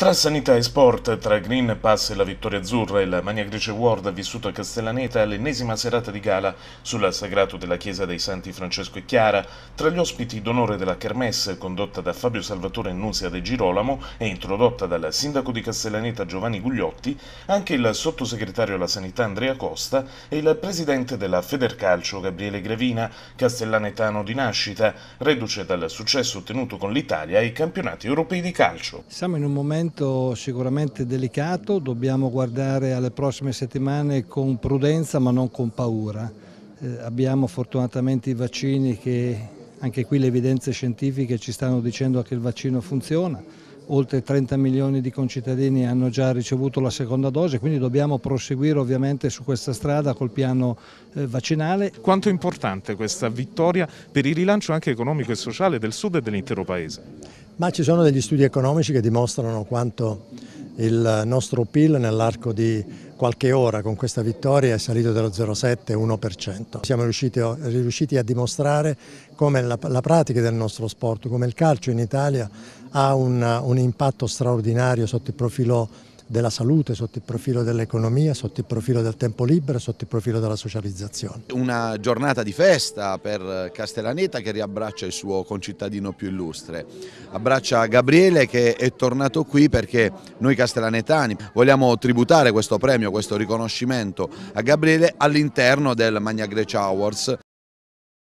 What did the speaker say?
Tra sanità e sport, tra Green Pass e la vittoria azzurra e la Mania Grece World vissuta a Castellaneta, l'ennesima serata di gala sul sagrato della chiesa dei Santi Francesco e Chiara, tra gli ospiti d'onore della Kermesse, condotta da Fabio Salvatore Nunzia De Girolamo e introdotta dal sindaco di Castellaneta Giovanni Gugliotti, anche il sottosegretario alla sanità Andrea Costa e il presidente della Federcalcio Gabriele Gravina, castellanetano di nascita, reduce dal successo ottenuto con l'Italia ai campionati europei di calcio. Siamo in un momento momento sicuramente delicato, dobbiamo guardare alle prossime settimane con prudenza ma non con paura. Eh, abbiamo fortunatamente i vaccini che anche qui le evidenze scientifiche ci stanno dicendo che il vaccino funziona, oltre 30 milioni di concittadini hanno già ricevuto la seconda dose, quindi dobbiamo proseguire ovviamente su questa strada col piano eh, vaccinale. Quanto è importante questa vittoria per il rilancio anche economico e sociale del Sud e dell'intero Paese? ma ci sono degli studi economici che dimostrano quanto il nostro PIL nell'arco di qualche ora con questa vittoria è salito dello 0,7-1%. Siamo riusciti, riusciti, a dimostrare come la, la, pratica del nostro sport, come il calcio in Italia ha un, un impatto straordinario sotto il profilo della salute, sotto il profilo dell'economia, sotto il profilo del tempo libero, sotto il profilo della socializzazione. Una giornata di festa per Castellaneta che riabbraccia il suo concittadino più illustre. Abbraccia Gabriele che è tornato qui perché noi castellanetani vogliamo tributare questo premio, questo riconoscimento a Gabriele all'interno del Magna Grecia Awards.